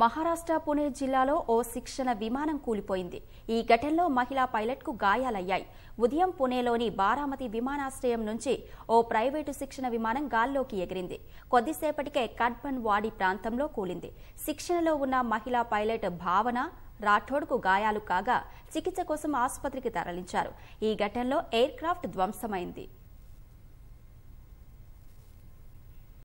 మహారాష్ట్ర పుణే జిల్లాలో ఓ శిక్షణ విమానం కూలిపోయింది ఈ ఘటనలో మహిళా పైలట్కు గాయాలయ్యాయి ఉదయం పుణేలోని బారామతి విమానాశ్రయం నుంచి ఓ ప్రైవేటు శిక్షణ విమానం గాల్లోకి ఎగిరింది కొద్దిసేపటికే కడ్బన్ వాడి ప్రాంతంలో కూలింది శిక్షణలో ఉన్న మహిళా పైలట్ భావన రాఠోడ్కు గాయాలు కాగా చికిత్స కోసం ఆసుపత్రికి తరలించారు ఈ ఘటనలో ఎయిర్ క్రాఫ్ట్ ధ్వంసమైంది